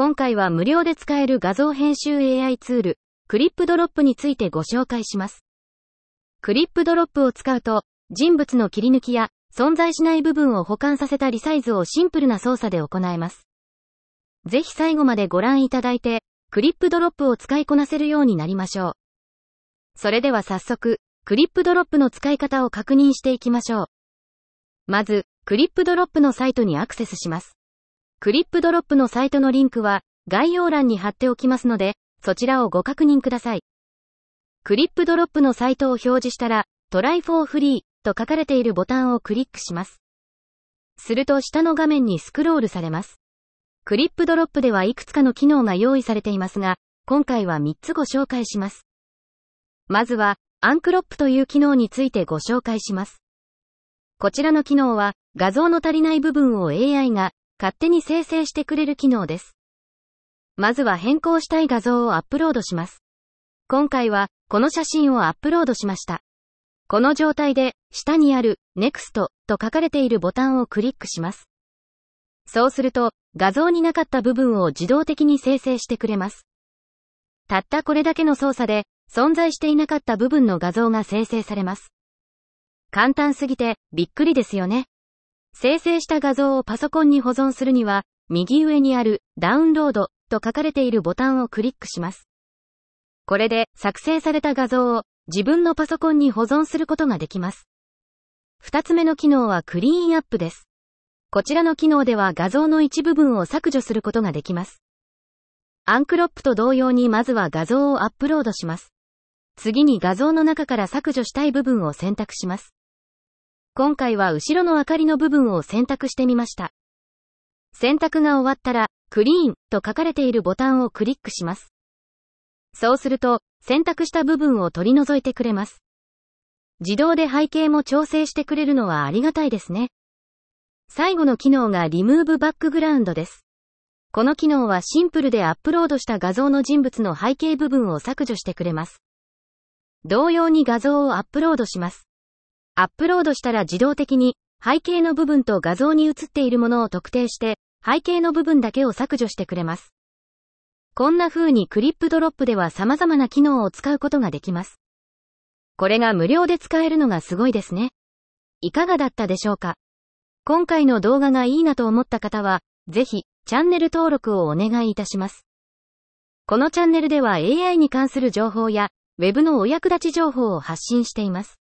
今回は無料で使える画像編集 AI ツール、クリップドロップについてご紹介します。クリップドロップを使うと、人物の切り抜きや存在しない部分を保管させたリサイズをシンプルな操作で行えます。ぜひ最後までご覧いただいて、クリップドロップを使いこなせるようになりましょう。それでは早速、クリップドロップの使い方を確認していきましょう。まず、クリップドロップのサイトにアクセスします。クリップドロップのサイトのリンクは概要欄に貼っておきますので、そちらをご確認ください。クリップドロップのサイトを表示したら、Try for Free と書かれているボタンをクリックします。すると下の画面にスクロールされます。クリップドロップではいくつかの機能が用意されていますが、今回は3つご紹介します。まずは、アンクロップという機能についてご紹介します。こちらの機能は、画像の足りない部分を AI が勝手に生成してくれる機能です。まずは変更したい画像をアップロードします。今回は、この写真をアップロードしました。この状態で、下にある、NEXT と書かれているボタンをクリックします。そうすると、画像になかった部分を自動的に生成してくれます。たったこれだけの操作で、存在していなかった部分の画像が生成されます。簡単すぎて、びっくりですよね。生成した画像をパソコンに保存するには、右上にあるダウンロードと書かれているボタンをクリックします。これで作成された画像を自分のパソコンに保存することができます。二つ目の機能はクリーンアップです。こちらの機能では画像の一部分を削除することができます。アンクロップと同様にまずは画像をアップロードします。次に画像の中から削除したい部分を選択します。今回は後ろの明かりの部分を選択してみました。選択が終わったら、クリーンと書かれているボタンをクリックします。そうすると、選択した部分を取り除いてくれます。自動で背景も調整してくれるのはありがたいですね。最後の機能がリムーブバックグラウンドです。この機能はシンプルでアップロードした画像の人物の背景部分を削除してくれます。同様に画像をアップロードします。アップロードしたら自動的に、背景の部分と画像に映っているものを特定して、背景の部分だけを削除してくれます。こんな風にクリップドロップでは様々な機能を使うことができます。これが無料で使えるのがすごいですね。いかがだったでしょうか今回の動画がいいなと思った方は、ぜひ、チャンネル登録をお願いいたします。このチャンネルでは AI に関する情報や、Web のお役立ち情報を発信しています。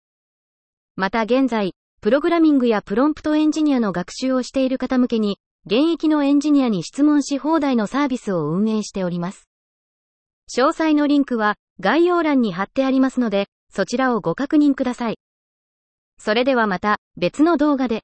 また現在、プログラミングやプロンプトエンジニアの学習をしている方向けに、現役のエンジニアに質問し放題のサービスを運営しております。詳細のリンクは概要欄に貼ってありますので、そちらをご確認ください。それではまた別の動画で。